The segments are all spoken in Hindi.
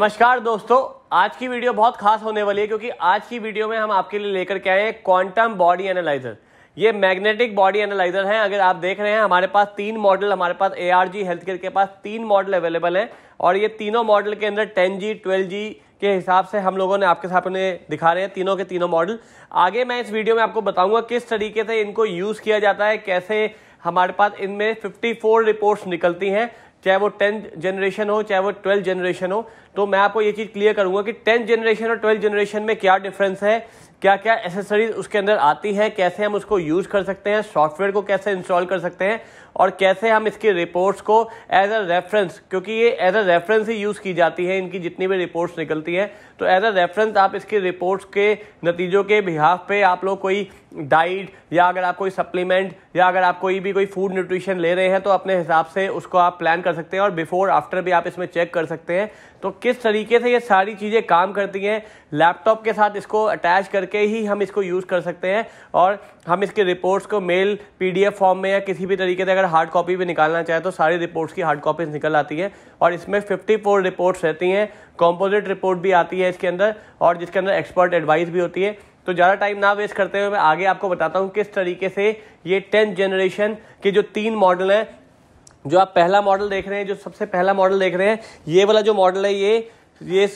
नमस्कार दोस्तों आज की वीडियो बहुत खास होने वाली है क्योंकि आज की वीडियो में हम आपके लिए लेकर के आए हैं क्वांटम बॉडी एनालाइजर ये मैग्नेटिक बॉडी एनालाइजर है अगर आप देख रहे हैं हमारे पास तीन मॉडल हमारे पास A R G health care के पास तीन मॉडल अवेलेबल हैं और ये तीनों मॉडल के अंदर टेन जी ट्वेल्व जी के हिसाब से हम लोगों ने आपके सामने दिखा रहे हैं तीनों के तीनों मॉडल आगे मैं इस वीडियो में आपको बताऊंगा किस तरीके से इनको यूज़ किया जाता है कैसे हमारे पास इनमें 54 रिपोर्ट्स निकलती हैं चाहे वो टेंथ जनरेशन हो चाहे वो ट्वेल्थ जनरेशन हो तो मैं आपको ये चीज़ क्लियर करूंगा कि टेंथ जनरेशन और ट्वेल्थ जनरेशन में क्या डिफरेंस है क्या क्या एसेसरीज उसके अंदर आती है कैसे हम उसको यूज कर सकते हैं सॉफ्टवेयर को कैसे इंस्टॉल कर सकते हैं और कैसे हम इसकी रिपोर्ट्स को एज अ रेफरेंस क्योंकि ये एज अ रेफरेंस ही यूज़ की जाती है इनकी जितनी भी रिपोर्ट्स निकलती हैं तो एज अ रेफरेंस आप इसकी रिपोर्ट्स के नतीजों के बिहाफ पे आप लोग कोई डाइट या अगर आप कोई सप्लीमेंट या अगर आप कोई भी कोई फूड न्यूट्रिशन ले रहे हैं तो अपने हिसाब से उसको आप प्लान कर सकते हैं और बिफोर आफ्टर भी आप इसमें चेक कर सकते हैं तो किस तरीके से ये सारी चीज़ें काम करती हैं लैपटॉप के साथ इसको अटैच करके करके ही हम इसको यूज़ कर सकते हैं और हम इसके रिपोर्ट्स को मेल पीडीएफ फॉर्म में या किसी भी तरीके से अगर हार्ड कॉपी भी निकालना चाहे तो सारी रिपोर्ट्स की हार्ड कॉपीज निकल आती है और इसमें 54 रिपोर्ट्स रहती हैं कॉम्पोजिट रिपोर्ट भी आती है इसके अंदर और जिसके अंदर एक्सपर्ट एडवाइस भी होती है तो ज़्यादा टाइम ना वेस्ट करते हुए मैं आगे आपको बताता हूँ किस तरीके से ये टेंथ जनरेशन के जो तीन मॉडल हैं जो आप पहला मॉडल देख रहे हैं जो सबसे पहला मॉडल देख रहे हैं ये वाला जो मॉडल है ये ये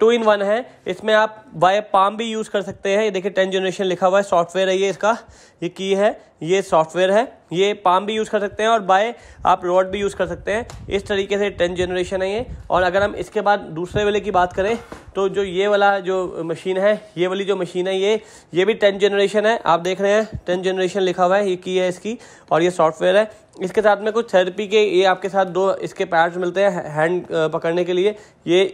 टू इन वन है इसमें आप वाई पाम भी यूज़ कर सकते हैं ये देखिए टेन जनरेशन लिखा हुआ है सॉफ्टवेयर है ये इसका ये की है ये सॉफ्टवेयर है ये पाम भी यूज़ कर सकते हैं और बाय आप रोड भी यूज़ कर सकते हैं इस तरीके से टेंथ जनरेशन है ये और अगर हम इसके बाद दूसरे वाले की बात करें तो जो ये वाला जो मशीन है ये वाली जो मशीन है ये ये भी टेंथ जनरेशन है आप देख रहे हैं टेंथ जनरेशन लिखा हुआ है ये की है इसकी और ये सॉफ्टवेयर है इसके साथ में कुछ थेरेपी के ये आपके साथ दो इसके पैड्स मिलते हैं हैंड पकड़ने के लिए ये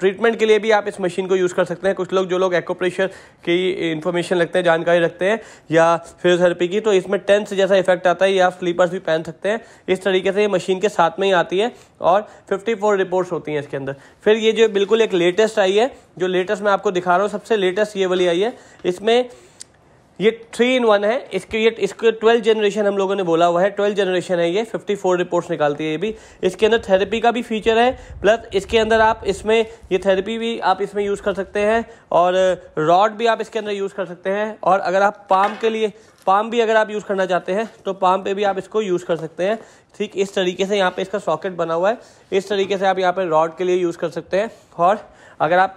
ट्रीटमेंट के लिए भी आप इस मशीन को यूज़ कर सकते हैं कुछ लोग जो लोग एक्ोप्रेशर की इन्फॉर्मेशन रखते हैं जानकारी रखते हैं या फिजियोथेरेपी की तो इसमें टेंथ जैसा इफेक्ट आता है या स्लीपर्स भी पहन सकते हैं इस तरीके से ये मशीन के साथ में ही आती है और 54 रिपोर्ट्स होती हैं इसके अंदर फिर ये जो बिल्कुल एक लेटेस्ट आई है जो लेटेस्ट मैं आपको दिखा रहा हूँ सबसे लेटेस्ट ये वाली आई है इसमें ये थ्री इन वन है इसके ये इसके ट्वेल्व जनरेशन हम लोगों ने बोला हुआ है ट्वेल्व जनरेशन है ये फिफ्टी फोर रिपोर्ट्स निकालती है ये भी इसके अंदर थेरेपी का भी फीचर है प्लस इसके अंदर आप इसमें ये थेरेपी भी आप इसमें यूज़ कर सकते हैं और रॉड uh, भी आप इसके अंदर यूज़ कर सकते हैं और अगर आप पाम के लिए पाम भी अगर आप यूज़ करना चाहते हैं तो पाम पे भी आप इसको यूज़ कर सकते हैं ठीक इस तरीके से यहाँ पे इसका सॉकेट बना हुआ है इस तरीके से आप यहाँ पे रॉड के लिए यूज़ कर सकते हैं और अगर आप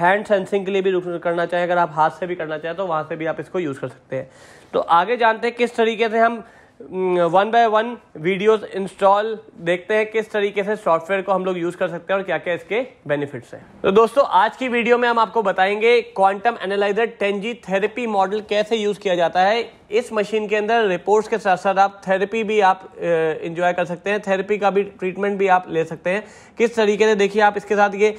हैंड सेंसिंग के लिए भी करना चाहें अगर आप हाथ से भी करना चाहें तो वहाँ से भी आप इसको यूज़ कर सकते हैं तो आगे जानते हैं किस तरीके से हम one by one videos install देखते हैं किस तरीके से सॉफ्टवेयर को हम लोग यूज़ कर सकते हैं और क्या क्या इसके बेनिफिट्स हैं तो दोस्तों आज की वीडियो में हम आपको बताएंगे quantum analyser ten G therapy model कैसे यूज़ किया जाता है इस मशीन के अंदर रिपोर्ट्स के साथ साथ आप थेरेपी भी आप इंजॉय कर सकते हैं थेरेपी का भी ट्रीटमेंट भी आप ले सकते हैं किस तरीके से देखिए आप इसके साथ ये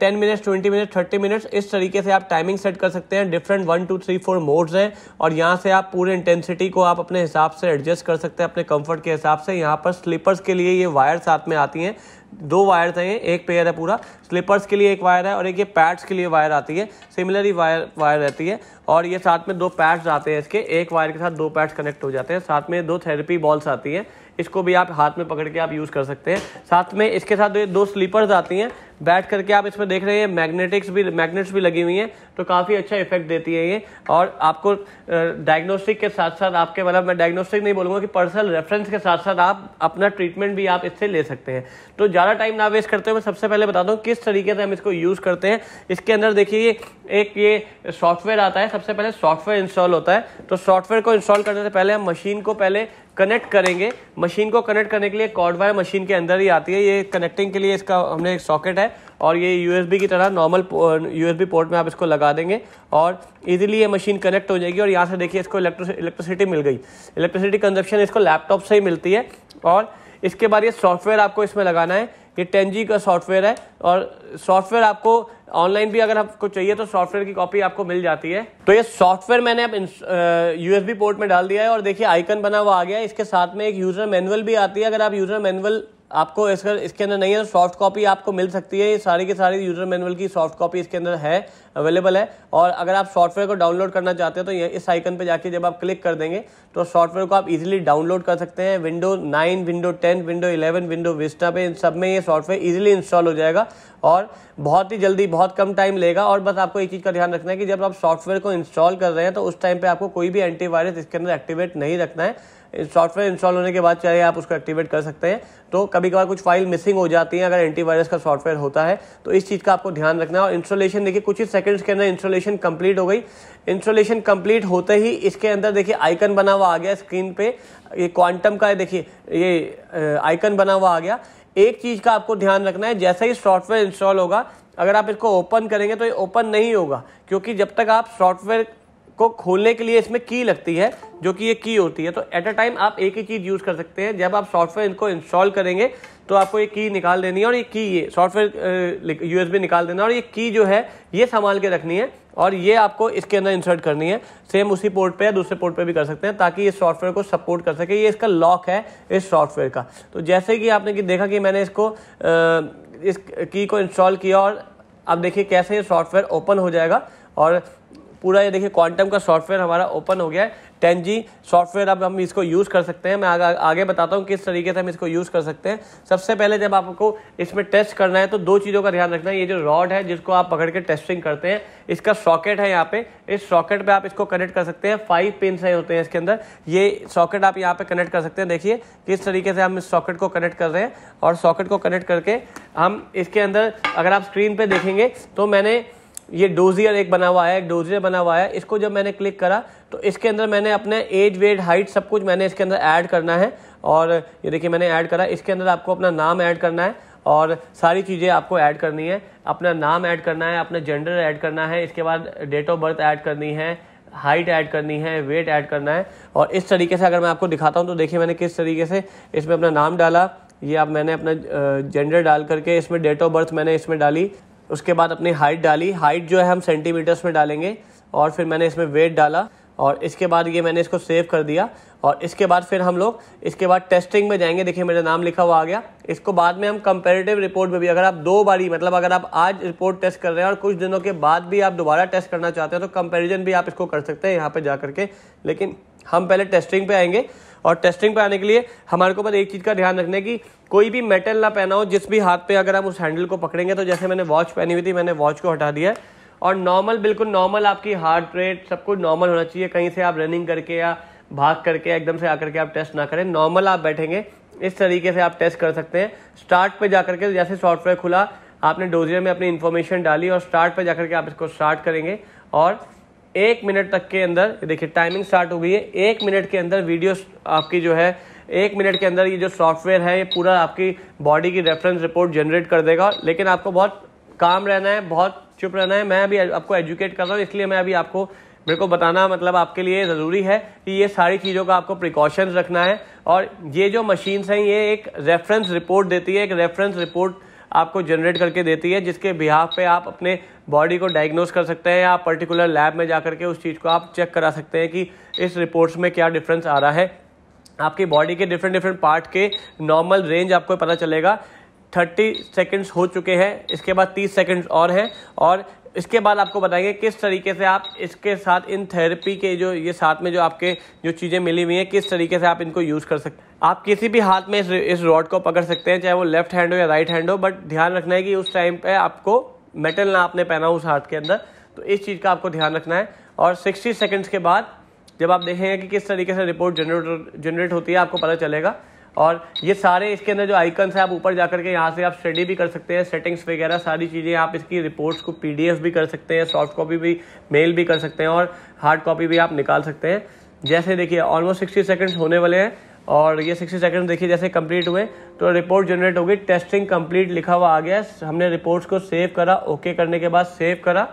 ten minutes twenty minutes thirty minutes इस तरीके से आप टाइमिंग सेट कर सकते हैं different one two three four modes हैं और यहाँ से आप पूरे इंटेंसिटी को आप अपने हिसाब से एडजस्ट कर सकते हैं अपने कम्फर्ट के हिसाब से यहाँ पर स्लीपर्स के लिए ये वायर साथ में आती हैं दो वायर हैं एक पेयर है पूरा स्लीपर्स के लिए एक वायर है और एक ये पैड्स के लिए वायर आती है सिमिलर ही वायर वायर रहती है और ये साथ में दो पैड्स आते हैं इसके एक वायर के साथ दो पैड्स कनेक्ट हो जाते हैं साथ में दो थेरेपी बॉल्स आती हैं इसको भी आप हाथ में पकड़ के आप यूज़ कर सकते हैं साथ में इसके साथ ये दो स्लीपर्स आती हैं बैठ करके आप इसमें देख रहे हैं मैग्नेटिक्स भी मैग्नेट्स भी लगी हुई हैं तो काफ़ी अच्छा इफेक्ट देती है ये और आपको डायग्नोस्टिक के साथ साथ आपके मतलब मैं डायग्नोस्टिक नहीं बोलूँगा कि पर्सनल रेफरेंस के साथ साथ आप अपना ट्रीटमेंट भी आप इससे ले सकते हैं तो ज़्यादा टाइम ना वेस्ट करते हुए मैं सबसे पहले बता दूँ किस तरीके से हम इसको यूज़ करते हैं इसके अंदर देखिए एक ये सॉफ्टवेयर आता है सबसे पहले सॉफ्टवेयर इंस्टॉल होता है तो सॉफ्टवेयर को इंस्टॉल करने से पहले हम मशीन को पहले कनेक्ट करेंगे मशीन को कनेक्ट करने के लिए कॉर्ड वायर मशीन के अंदर ही आती है ये कनेक्टिंग के लिए इसका हमने एक सॉकेट है और ये यूएसबी की तरह नॉर्मल यूएसबी पोर्ट में आप इसको लगा देंगे और इजीली ये मशीन कनेक्ट हो जाएगी और यहाँ से देखिए इसको इलेक्ट्रिसिटी मिल गई इलेक्ट्रिसिटी कंजप्शन इसको लैपटॉप से ही मिलती है और इसके बाद ये सॉफ्टवेयर आपको इसमें लगाना है ये टेन जी का सॉफ्टवेयर है और सॉफ्टवेयर आपको ऑनलाइन भी अगर आपको चाहिए तो सॉफ्टवेयर की कॉपी आपको मिल जाती है तो ये सॉफ्टवेयर मैंने अब यूएसबी पोर्ट में डाल दिया है और देखिए आइकन बना हुआ आ गया है इसके साथ में एक यूज़र मैनुअल भी आती है अगर आप यूज़र मैनुअल आपको इसका इसके अंदर नहीं है तो सॉफ्ट कॉपी आपको मिल सकती है ये सारी के सारी यूज़र मैनुअल की सॉफ्ट कॉपी इसके अंदर है अवेलेबल है और अगर आप सॉफ्टवेयर को डाउनलोड करना चाहते हैं तो ये इस आइकन पे जाके जब आप क्लिक कर देंगे तो सॉफ्टवेयर को आप इजीली डाउनलोड कर सकते हैं window nine window ten window eleven window vista पे इन सब में ये सॉफ्टवेयर ईजिली इंस्टॉल हो जाएगा और बहुत ही जल्दी बहुत कम टाइम लेगा और बस आपको एक चीज़ का ध्यान रखना है कि जब आप सॉफ्टवेयर को इंस्टॉल कर रहे हैं तो उस टाइम पर आपको कोई भी एंटीवायरस इसके अंदर एक्टिवेट नहीं रखना है सॉफ्टवेयर इंस्टॉल होने के बाद चाहे आप उसको एक्टिवेट कर सकते हैं तो कभी कभार कुछ फाइल मिसिंग हो जाती है अगर एंटीवायरस का सॉफ्टवेयर होता है तो इस चीज़ का आपको ध्यान रखना है और इंस्टॉलेशन देखिए कुछ ही सेकंड्स के अंदर इंस्टॉलेशन कंप्लीट हो गई इंस्टॉलेशन कंप्लीट होते ही इसके अंदर देखिए आइकन बना हुआ आ गया स्क्रीन पे ये क्वांटम का देखिए ये आइकन बना हुआ आ गया एक चीज़ का आपको ध्यान रखना है जैसा ही सॉफ्टवेयर इंस्टॉल होगा अगर आप इसको ओपन करेंगे तो ये ओपन नहीं होगा क्योंकि जब तक आप सॉफ्टवेयर को खोलने के लिए इसमें की लगती है जो कि ये की होती है तो एट अ टाइम आप एक ही चीज़ यूज कर सकते हैं जब आप सॉफ्टवेयर इनको इंस्टॉल करेंगे तो आपको ये की निकाल देनी है और ये की ये सॉफ्टवेयर यूएसबी निकाल देना और ये की जो है ये संभाल के रखनी है और ये आपको इसके अंदर इंसर्ट करनी है सेम उसी पोर्ट पे या दूसरे पोर्ट पे भी कर सकते हैं ताकि ये सॉफ्टवेयर को सपोर्ट कर सके ये इसका लॉक है इस सॉफ्टवेयर का तो जैसे कि आपने कि देखा कि मैंने इसको इस की को इंस्टॉल किया और अब देखिए कैसे ये सॉफ्टवेयर ओपन हो जाएगा और पूरा ये देखिए क्वांटम का सॉफ्टवेयर हमारा ओपन हो गया है टेन जी सॉफ्टवेयर अब हम इसको यूज़ कर सकते हैं मैं आगे आगे बताता हूँ किस तरीके से हम इसको यूज़ कर सकते हैं सबसे पहले जब आपको इसमें टेस्ट करना है तो दो चीज़ों का ध्यान रखना है ये जो रॉड है जिसको आप पकड़ के टेस्टिंग करते हैं इसका सॉकेट है यहाँ पे इस सॉकेट पे आप इसको कनेक्ट कर सकते हैं फाइव पिन से होते हैं इसके अंदर ये सॉकेट आप यहाँ पर कनेक्ट कर सकते हैं देखिए किस तरीके से हम इस सॉकेट को कनेक्ट कर रहे हैं और सॉकेट को कनेक्ट करके हम इसके अंदर अगर आप स्क्रीन पर देखेंगे तो मैंने ये डोजियर एक बना हुआ है एक डोजियर बना हुआ है इसको जब मैंने क्लिक करा तो इसके अंदर मैंने अपने एज वेट हाइट सब कुछ मैंने इसके अंदर ऐड करना है और ये देखिए मैंने ऐड करा इसके अंदर आपको अपना नाम ऐड करना है और सारी चीज़ें आपको ऐड करनी है अपना नाम ऐड करना है अपना जेंडर ऐड करना है इसके बाद डेट ऑफ बर्थ ऐड करनी है हाइट ऐड करनी है वेट ऐड करना है और इस तरीके से अगर मैं आपको दिखाता हूँ तो देखिए मैंने किस तरीके से इसमें अपना नाम डाला ये आप मैंने अपना जेंडर डाल करके इसमें डेट ऑफ बर्थ मैंने इसमें डाली उसके बाद अपनी हाइट डाली हाइट जो है हम सेंटीमीटर्स में डालेंगे और फिर मैंने इसमें वेट डाला और इसके बाद ये मैंने इसको सेव कर दिया और इसके बाद फिर हम लोग इसके बाद टेस्टिंग में जाएंगे देखिए मेरा नाम लिखा हुआ आ गया इसको बाद में हम कंपेरेटिव रिपोर्ट में भी अगर आप दो बारी मतलब अगर आप आज रिपोर्ट टेस्ट कर रहे हैं और कुछ दिनों के बाद भी आप दोबारा टेस्ट करना चाहते हैं तो कंपेरिजन भी आप इसको कर सकते हैं यहाँ पर जा करके लेकिन हम पहले टेस्टिंग पे आएंगे और टेस्टिंग पे आने के लिए हमारे को बस एक चीज़ का ध्यान रखना है कि कोई भी मेटल ना पहना हो जिस भी हाथ पे अगर आप उस हैंडल को पकड़ेंगे तो जैसे मैंने वॉच पहनी हुई थी मैंने वॉच को हटा दिया और नॉर्मल बिल्कुल नॉर्मल आपकी हार्ट रेट सब कुछ नॉर्मल होना चाहिए कहीं से आप रनिंग करके या भाग करके एकदम से आकर के आप टेस्ट ना करें नॉर्मल आप बैठेंगे इस तरीके से आप टेस्ट कर सकते हैं स्टार्ट पे जाकर के जैसे सॉफ्टवेयर खुला आपने डोजियर में अपनी इन्फॉर्मेशन डाली और स्टार्ट पे जाकर के आप इसको स्टार्ट करेंगे और एक मिनट तक के अंदर देखिए टाइमिंग स्टार्ट हो गई है एक मिनट के अंदर वीडियो आपकी जो है एक मिनट के अंदर ये जो सॉफ्टवेयर है ये पूरा आपकी बॉडी की रेफरेंस रिपोर्ट जनरेट कर देगा लेकिन आपको बहुत काम रहना है बहुत चुप रहना है मैं अभी आपको एजुकेट कर रहा हूँ इसलिए मैं अभी आपको मेरे को बताना मतलब आपके लिए ज़रूरी है कि ये सारी चीज़ों का आपको प्रिकॉशंस रखना है और ये जो मशीन्स हैं ये एक रेफरेंस रिपोर्ट देती है एक रेफरेंस रिपोर्ट आपको जनरेट करके देती है जिसके बिहाफ पे आप अपने बॉडी को डायग्नोस कर सकते हैं या आप पर्टिकुलर लैब में जा के उस चीज़ को आप चेक करा सकते हैं कि इस रिपोर्ट्स में क्या डिफरेंस आ रहा है आपकी बॉडी के डिफरेंट डिफरेंट पार्ट के नॉर्मल रेंज आपको पता चलेगा थर्टी सेकेंड्स हो चुके हैं इसके बाद तीस सेकेंड्स और हैं और इसके बाद आपको बताएंगे किस तरीके से आप इसके साथ इन थेरेपी के जो ये साथ में जो आपके जो चीज़ें मिली हुई हैं किस तरीके से आप इनको यूज़ कर सकते हैं आप किसी भी हाथ में इस इस रॉड को पकड़ सकते हैं चाहे वो लेफ्ट हैंड हो या राइट हैंड हो बट ध्यान रखना है कि उस टाइम पे आपको मेटल ना आपने पहना उस हाथ के अंदर तो इस चीज़ का आपको ध्यान रखना है और 60 सेकेंड्स के बाद जब आप देखेंगे कि किस तरीके से रिपोर्ट जनरेट जनरेट होती है आपको पता चलेगा और ये सारे इसके अंदर जो आइकन्स हैं आप ऊपर जा करके यहाँ से आप स्टडी भी कर सकते हैं सेटिंग्स वगैरह सारी चीज़ें आप इसकी रिपोर्ट्स को पीडीएफ भी कर सकते हैं सॉफ्ट कॉपी भी मेल भी कर सकते हैं और हार्ड कॉपी भी आप निकाल सकते हैं जैसे देखिए ऑलमोस्ट सिक्सटी सेकेंड्स होने वाले हैं और ये सिक्सटी सेकेंड देखिए जैसे कंप्लीट हुए तो रिपोर्ट जनरेट हो गई टेस्टिंग कंप्लीट लिखा हुआ आ गया हमने रिपोर्ट्स को सेव करा ओके करने के बाद सेव करा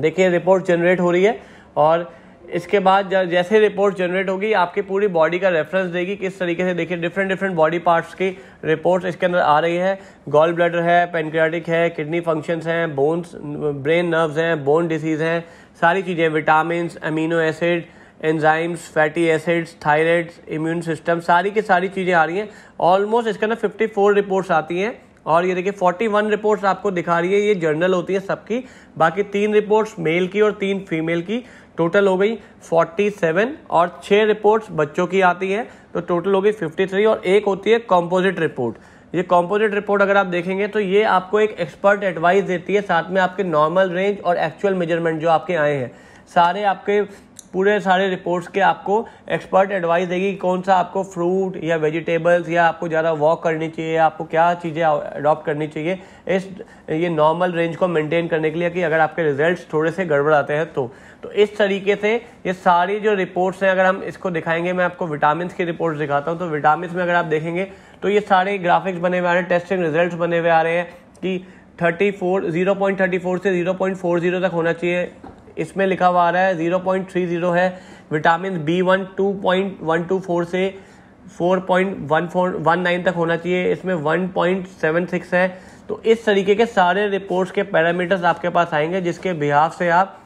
देखिए रिपोर्ट जनरेट हो रही है और इसके बाद जैसे रिपोर्ट जनरेट होगी आपकी पूरी बॉडी का रेफरेंस देगी किस तरीके से देखिए डिफरेंट डिफरेंट बॉडी पार्ट्स की रिपोर्ट्स इसके अंदर आ रही है गॉल ब्लडर है पेनक्रियाटिक है किडनी फंक्शंस हैं बोन्स ब्रेन नर्व्स हैं बोन डिसीज़ हैं सारी चीज़ें vitamin amino acid enzymes fatty acids thyroids immune system सारी की सारी चीज़ें आ रही हैं ऑलमोस्ट इसके अंदर 54 रिपोर्ट्स आती हैं और ये देखिए 41 रिपोर्ट्स आपको दिखा रही है ये जर्नल होती है सबकी बाकी तीन रिपोर्ट्स मेल की और तीन फीमेल की टोटल हो गई 47 और छः रिपोर्ट्स बच्चों की आती हैं तो टोटल हो गई 53 और एक होती है कॉम्पोजिट रिपोर्ट ये कॉम्पोजिट रिपोर्ट अगर आप देखेंगे तो ये आपको एक एक्सपर्ट एडवाइस देती है साथ में आपके नॉर्मल रेंज और एक्चुअल मेजरमेंट जो आपके आए हैं सारे आपके पूरे सारे रिपोर्ट्स के आपको एक्सपर्ट एडवाइस देगी कि कौन सा आपको फ्रूट या वेजिटेबल्स या आपको ज़्यादा वॉक करनी चाहिए आपको क्या चीज़ें अडॉप्ट करनी चाहिए इस ये नॉर्मल रेंज को मेंटेन करने के लिए कि अगर आपके रिजल्ट्स थोड़े से गड़बड़ाते हैं तो तो इस तरीके से ये सारी जो रिपोर्ट्स हैं अगर हम इसको दिखाएंगे मैं आपको विटामिन की रिपोर्ट्स दिखाता हूँ तो विटामिन में अगर आप देखेंगे तो ये सारे ग्राफिक्स बने हुए आ रहे हैं टेस्टिंग रिजल्ट बने हुए आ रहे हैं कि thirty four zero point thirty four से जीरो पॉइंट फोर जीरो तक होना चाहिए इसमें लिखा हुआ आ रहा है ज़ीरो पॉइंट थ्री ज़ीरो है vitamin B one two point one two four से four point one four one nine तक होना चाहिए इसमें वन पॉइंट सेवन सिक्स है तो इस तरीके के सारे रिपोर्ट्स के पैरामीटर्स आपके पास आएंगे जिसके बिहार से आप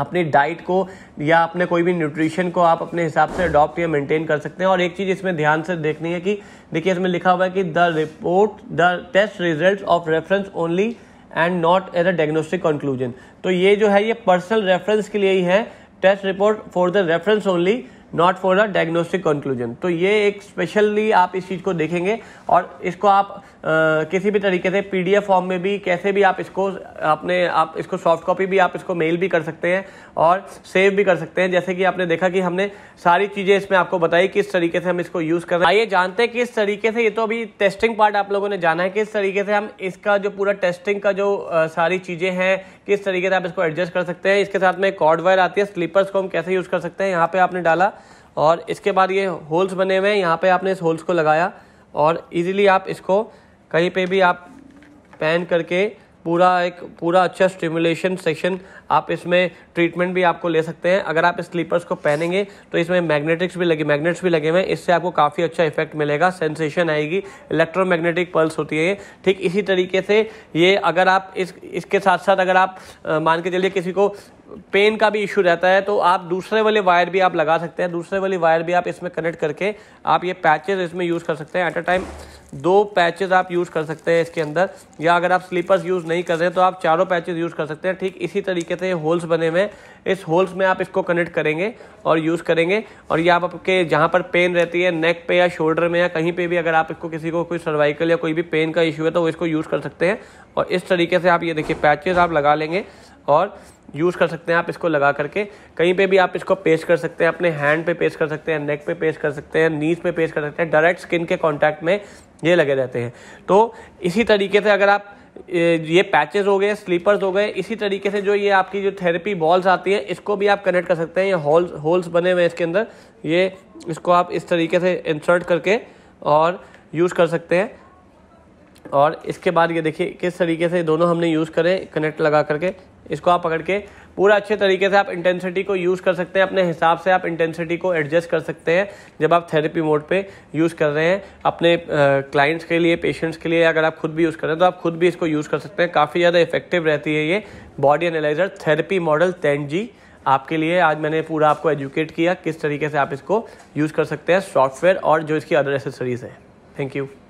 अपनी डाइट को या अपने कोई भी न्यूट्रिशन को आप अपने हिसाब से अडॉप्ट या मेंटेन कर सकते हैं और एक चीज़ इसमें ध्यान से देखनी है कि देखिए इसमें लिखा हुआ है कि the report the test result of reference only and not as a diagnostic conclusion तो ये जो है ये पर्सनल रेफरेंस के लिए ही है test report for the reference only not for the diagnostic conclusion तो ये एक स्पेशली आप इस चीज़ को देखेंगे और इसको आप किसी भी तरीके से पी फॉर्म में भी कैसे भी आप इसको आपने आप इसको सॉफ्ट कॉपी भी आप इसको मेल भी कर सकते हैं और सेव भी कर सकते हैं जैसे कि आपने देखा कि हमने सारी चीज़ें इसमें आपको बताई किस तरीके से हम इसको यूज़ कर रहे हैं आइए जानते हैं किस तरीके से ये तो अभी टेस्टिंग पार्ट आप लोगों ने जाना है किस तरीके से हम इसका जो पूरा टेस्टिंग का जो सारी चीज़ें हैं किस तरीके से आप इसको एडजस्ट कर सकते हैं इसके साथ में कॉर्ड वायर आती है स्लीपर्स को हम कैसे यूज़ कर सकते हैं यहाँ पर आपने डाला और इसके बाद ये होल्स बने हुए हैं यहाँ पर आपने इस होल्स को लगाया और इजीली आप इसको कहीं पे भी आप पहन करके पूरा एक पूरा अच्छा स्टिमुलेशन सेशन आप इसमें ट्रीटमेंट भी आपको ले सकते हैं अगर आप स्लीपर्स को पहनेंगे तो इसमें मैग्नेटिक्स भी लगे मैग्नेट्स भी लगे हुए हैं इससे आपको काफ़ी अच्छा इफेक्ट मिलेगा सेंसेशन आएगी इलेक्ट्रोमैग्नेटिक पल्स होती है ठीक इसी तरीके से ये अगर आप इस इसके साथ साथ अगर आप मान के चलिए किसी को पेन का भी इशू रहता है तो आप दूसरे वाले वायर भी आप लगा सकते हैं दूसरे वाली वायर भी आप इसमें कनेक्ट करके आप ये पैचेज इसमें यूज़ कर सकते हैं एट अ टाइम दो पैचेज आप यूज़ कर सकते हैं इसके अंदर या अगर आप स्लीपर्स यूज़ नहीं कर रहे हैं तो आप चारों पैचेज यूज़ कर सकते हैं ठीक इसी तरीके से होल्स बने हुए हैं इस होल्स में आप इसको कनेक्ट करेंगे और यूज़ करेंगे और ये आप आपके जहाँ पर पेन रहती है नेक पे या शोल्डर में या कहीं पे भी अगर आप इसको किसी को कोई सर्वाइकल या कोई भी पेन का इशू है तो वो इसको यूज़ कर सकते हैं और इस तरीके से आप ये देखिए पैचेज आप लगा लेंगे और यूज़ कर सकते हैं आप इसको लगा करके कहीं पे भी आप इसको पेश कर सकते हैं अपने हैंड पे पेश कर सकते हैं नेक पे पेश कर सकते हैं नीज पे पेश कर सकते हैं डायरेक्ट स्किन के कांटेक्ट में ये लगे रहते हैं तो इसी तरीके से अगर आप ये पैचेस हो गए स्लीपर्स हो गए इसी तरीके से जो ये आपकी जो थेरेपी बॉल्स आती है इसको भी आप कनेक्ट कर सकते हैं ये होल्स होल्स बने हुए हैं इसके अंदर ये इसको आप इस तरीके से इंसर्ट करके और यूज़ कर सकते हैं और इसके बाद ये देखिए किस तरीके से दोनों हमने यूज़ करें कनेक्ट लगा करके इसको आप पकड़ के पूरा अच्छे तरीके से आप इंटेंसिटी को यूज़ कर सकते हैं अपने हिसाब से आप इंटेंसिटी को एडजस्ट कर सकते हैं जब आप थेरेपी मोड पे यूज़ कर रहे हैं अपने क्लाइंट्स के लिए पेशेंट्स के लिए अगर आप खुद भी यूज़ करें तो आप खुद भी इसको यूज़ कर सकते हैं काफ़ी ज़्यादा इफेक्टिव रहती है ये body analyser therapy model ten G आपके लिए आज मैंने पूरा आपको एजुकेट किया किस तरीके से आप इसको यूज़ कर सकते हैं सॉफ्टवेयर और जो इसकी अदर एसेसरीज़ हैं थैंक यू